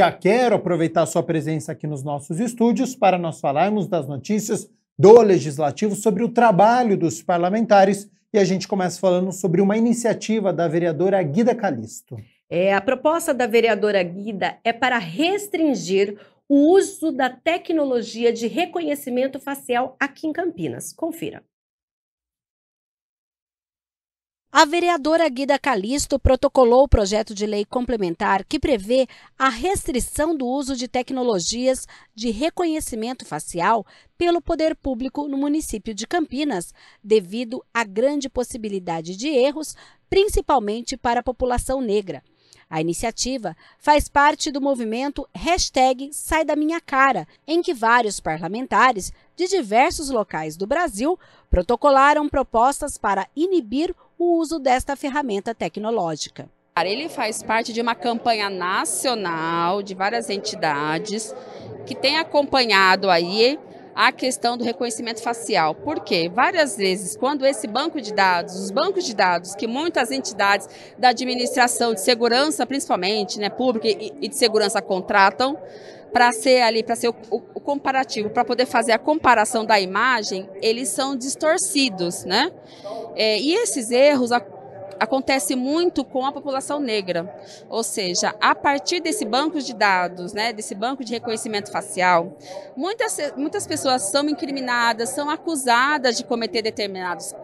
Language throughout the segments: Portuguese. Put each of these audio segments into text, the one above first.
já quero aproveitar sua presença aqui nos nossos estúdios para nós falarmos das notícias do Legislativo sobre o trabalho dos parlamentares e a gente começa falando sobre uma iniciativa da vereadora Guida Calisto. É, a proposta da vereadora Guida é para restringir o uso da tecnologia de reconhecimento facial aqui em Campinas. Confira. A vereadora Guida Calisto protocolou o projeto de lei complementar que prevê a restrição do uso de tecnologias de reconhecimento facial pelo poder público no município de Campinas, devido à grande possibilidade de erros, principalmente para a população negra. A iniciativa faz parte do movimento hashtag Sai da Minha Cara, em que vários parlamentares de diversos locais do Brasil protocolaram propostas para inibir o uso desta ferramenta tecnológica. Ele faz parte de uma campanha nacional de várias entidades que tem acompanhado aí a questão do reconhecimento facial. Por quê? Várias vezes, quando esse banco de dados, os bancos de dados que muitas entidades da administração de segurança, principalmente, né, pública e de segurança contratam, para ser ali, para ser o, o, comparativo, para poder fazer a comparação da imagem, eles são distorcidos, né? É, e esses erros a, acontece muito com a população negra, ou seja, a partir desse banco de dados, né, desse banco de reconhecimento facial, muitas, muitas pessoas são incriminadas, são acusadas de cometer determinados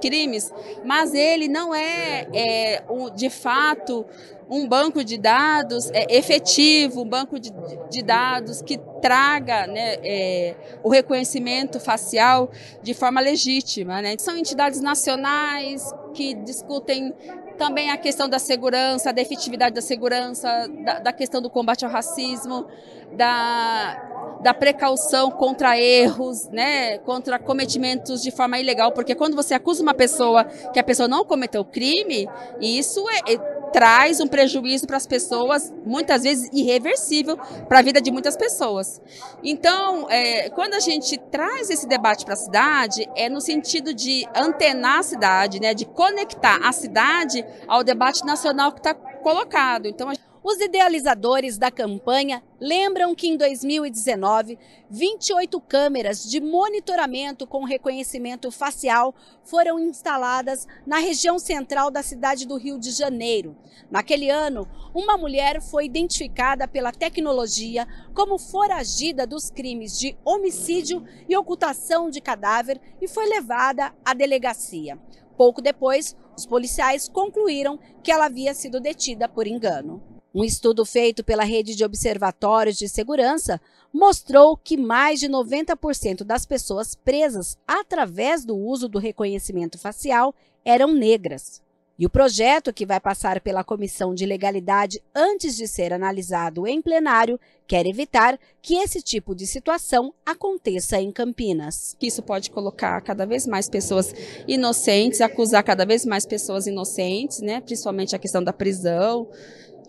crimes, mas ele não é, é um, de fato um banco de dados é, efetivo, um banco de, de dados que traga né, é, o reconhecimento facial de forma legítima. Né? São entidades nacionais que discutem também a questão da segurança, da efetividade da segurança, da, da questão do combate ao racismo, da, da precaução contra erros, né, contra cometimentos de forma ilegal, porque quando você acusa uma pessoa que a pessoa não cometeu crime, isso é, é, traz um prejuízo para as pessoas, muitas vezes irreversível para a vida de muitas pessoas. Então, é, quando a gente traz esse debate para a cidade, é no sentido de antenar a cidade, né, de conectar a cidade ao debate nacional que está colocado. Então, a gente os idealizadores da campanha lembram que em 2019, 28 câmeras de monitoramento com reconhecimento facial foram instaladas na região central da cidade do Rio de Janeiro. Naquele ano, uma mulher foi identificada pela tecnologia como foragida dos crimes de homicídio e ocultação de cadáver e foi levada à delegacia. Pouco depois, os policiais concluíram que ela havia sido detida por engano. Um estudo feito pela rede de observatórios de segurança mostrou que mais de 90% das pessoas presas através do uso do reconhecimento facial eram negras. E o projeto, que vai passar pela Comissão de Legalidade antes de ser analisado em plenário, quer evitar que esse tipo de situação aconteça em Campinas. Isso pode colocar cada vez mais pessoas inocentes, acusar cada vez mais pessoas inocentes, né? principalmente a questão da prisão,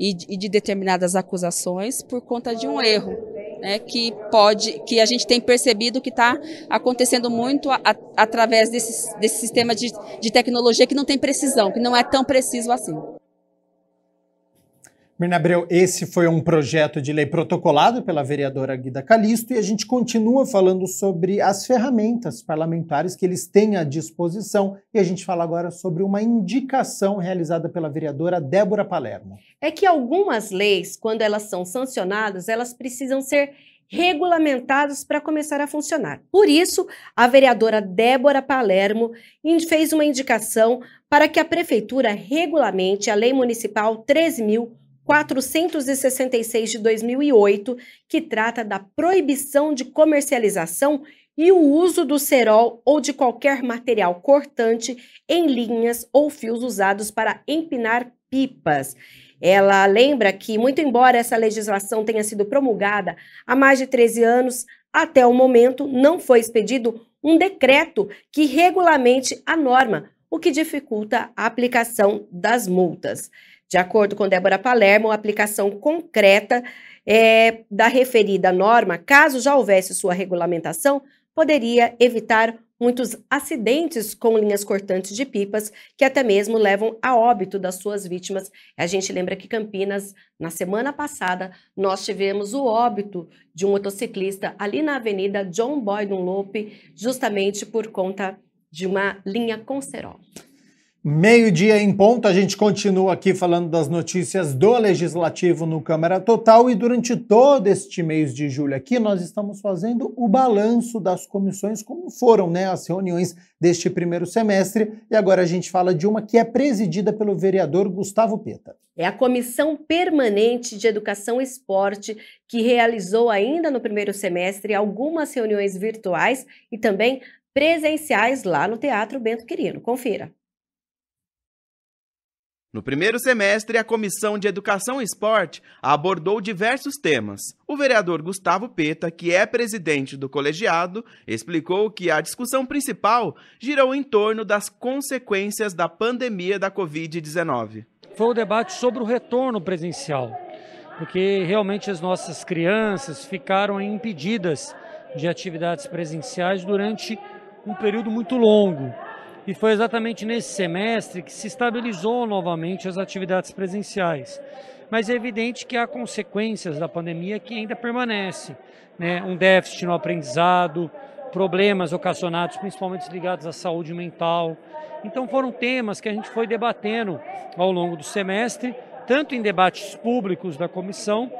e, e de determinadas acusações por conta de um erro, né, que pode, que a gente tem percebido que está acontecendo muito a, a, através desse, desse sistema de, de tecnologia que não tem precisão, que não é tão preciso assim. Mirna Abreu, esse foi um projeto de lei protocolado pela vereadora Guida Calisto e a gente continua falando sobre as ferramentas parlamentares que eles têm à disposição e a gente fala agora sobre uma indicação realizada pela vereadora Débora Palermo. É que algumas leis, quando elas são sancionadas, elas precisam ser regulamentadas para começar a funcionar. Por isso, a vereadora Débora Palermo fez uma indicação para que a prefeitura regulamente a Lei Municipal 13.000 466 de 2008, que trata da proibição de comercialização e o uso do cerol ou de qualquer material cortante em linhas ou fios usados para empinar pipas. Ela lembra que, muito embora essa legislação tenha sido promulgada há mais de 13 anos, até o momento não foi expedido um decreto que regulamente a norma, o que dificulta a aplicação das multas. De acordo com Débora Palermo, a aplicação concreta é, da referida norma, caso já houvesse sua regulamentação, poderia evitar muitos acidentes com linhas cortantes de pipas que até mesmo levam a óbito das suas vítimas. A gente lembra que Campinas, na semana passada, nós tivemos o óbito de um motociclista ali na Avenida John Boyd Lope, justamente por conta de uma linha com cerol. Meio-dia em ponto, a gente continua aqui falando das notícias do Legislativo no Câmara Total e durante todo este mês de julho aqui nós estamos fazendo o balanço das comissões, como foram né, as reuniões deste primeiro semestre. E agora a gente fala de uma que é presidida pelo vereador Gustavo Peta. É a Comissão Permanente de Educação e Esporte, que realizou ainda no primeiro semestre algumas reuniões virtuais e também presenciais lá no Teatro Bento Quirino. Confira. No primeiro semestre, a Comissão de Educação e Esporte abordou diversos temas. O vereador Gustavo Peta, que é presidente do colegiado, explicou que a discussão principal girou em torno das consequências da pandemia da Covid-19. Foi o debate sobre o retorno presencial, porque realmente as nossas crianças ficaram impedidas de atividades presenciais durante um período muito longo. E foi exatamente nesse semestre que se estabilizou novamente as atividades presenciais. Mas é evidente que há consequências da pandemia que ainda permanecem, né? Um déficit no aprendizado, problemas ocasionados principalmente ligados à saúde mental. Então foram temas que a gente foi debatendo ao longo do semestre, tanto em debates públicos da comissão,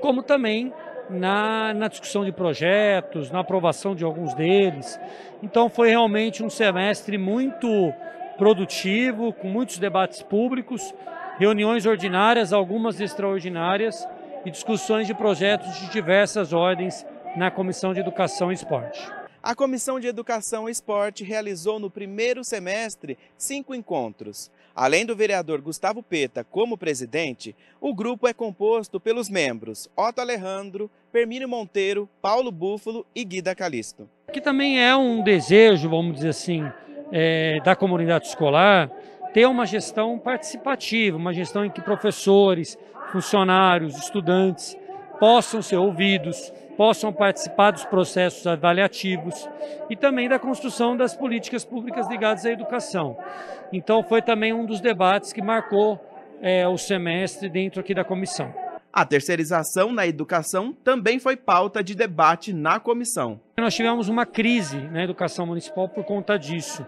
como também na, na discussão de projetos, na aprovação de alguns deles. Então foi realmente um semestre muito produtivo, com muitos debates públicos, reuniões ordinárias, algumas extraordinárias e discussões de projetos de diversas ordens na Comissão de Educação e Esporte. A Comissão de Educação e Esporte realizou no primeiro semestre cinco encontros. Além do vereador Gustavo Peta como presidente, o grupo é composto pelos membros Otto Alejandro, Permínio Monteiro, Paulo Búfalo e Guida Calisto. Que também é um desejo, vamos dizer assim, é, da comunidade escolar ter uma gestão participativa, uma gestão em que professores, funcionários, estudantes possam ser ouvidos, possam participar dos processos avaliativos e também da construção das políticas públicas ligadas à educação. Então, foi também um dos debates que marcou é, o semestre dentro aqui da comissão. A terceirização na educação também foi pauta de debate na comissão. Nós tivemos uma crise na educação municipal por conta disso.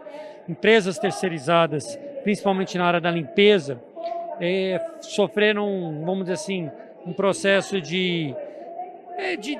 Empresas terceirizadas, principalmente na área da limpeza, é, sofreram, vamos dizer assim, um processo de, é, de,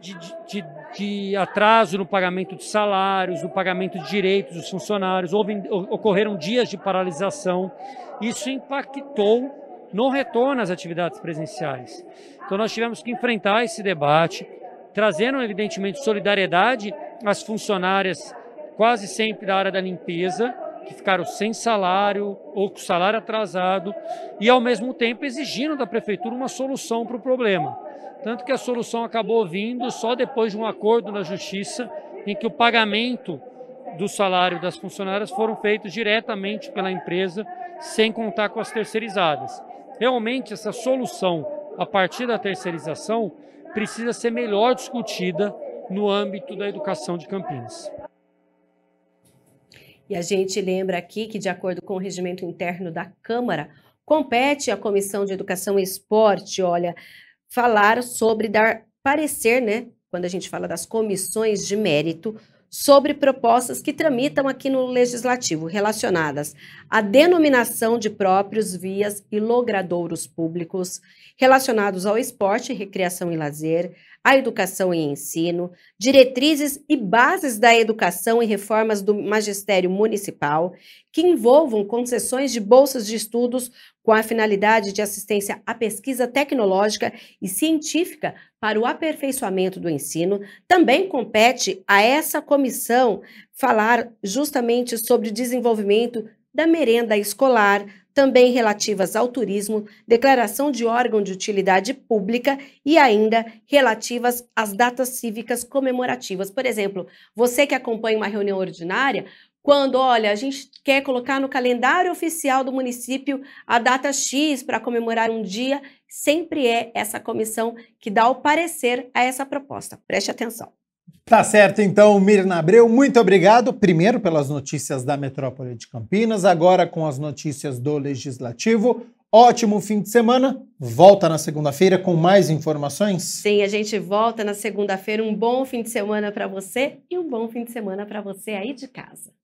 de, de, de, atraso no pagamento de salários, no pagamento de direitos dos funcionários, houve, ocorreram dias de paralisação. Isso impactou no retorno às atividades presenciais. Então nós tivemos que enfrentar esse debate, trazendo evidentemente solidariedade às funcionárias quase sempre da área da limpeza, que ficaram sem salário ou com salário atrasado, e ao mesmo tempo exigindo da prefeitura uma solução para o problema. Tanto que a solução acabou vindo só depois de um acordo na justiça em que o pagamento do salário das funcionárias foram feitos diretamente pela empresa, sem contar com as terceirizadas realmente essa solução a partir da terceirização precisa ser melhor discutida no âmbito da educação de Campinas. E a gente lembra aqui que, de acordo com o regimento interno da Câmara, compete à Comissão de Educação e Esporte, olha, falar sobre dar parecer, né? Quando a gente fala das comissões de mérito sobre propostas que tramitam aqui no Legislativo relacionadas à denominação de próprios vias e logradouros públicos relacionados ao esporte, recreação e lazer, a educação e ensino, diretrizes e bases da educação e reformas do magistério municipal, que envolvam concessões de bolsas de estudos com a finalidade de assistência à pesquisa tecnológica e científica para o aperfeiçoamento do ensino, também compete a essa comissão falar justamente sobre desenvolvimento da merenda escolar, também relativas ao turismo, declaração de órgão de utilidade pública e ainda relativas às datas cívicas comemorativas. Por exemplo, você que acompanha uma reunião ordinária, quando, olha, a gente quer colocar no calendário oficial do município a data X para comemorar um dia, sempre é essa comissão que dá o parecer a essa proposta. Preste atenção. Tá certo, então, Mirna Abreu, muito obrigado, primeiro pelas notícias da metrópole de Campinas, agora com as notícias do Legislativo. Ótimo fim de semana. Volta na segunda-feira com mais informações. Sim, a gente volta na segunda-feira. Um bom fim de semana para você e um bom fim de semana para você aí de casa.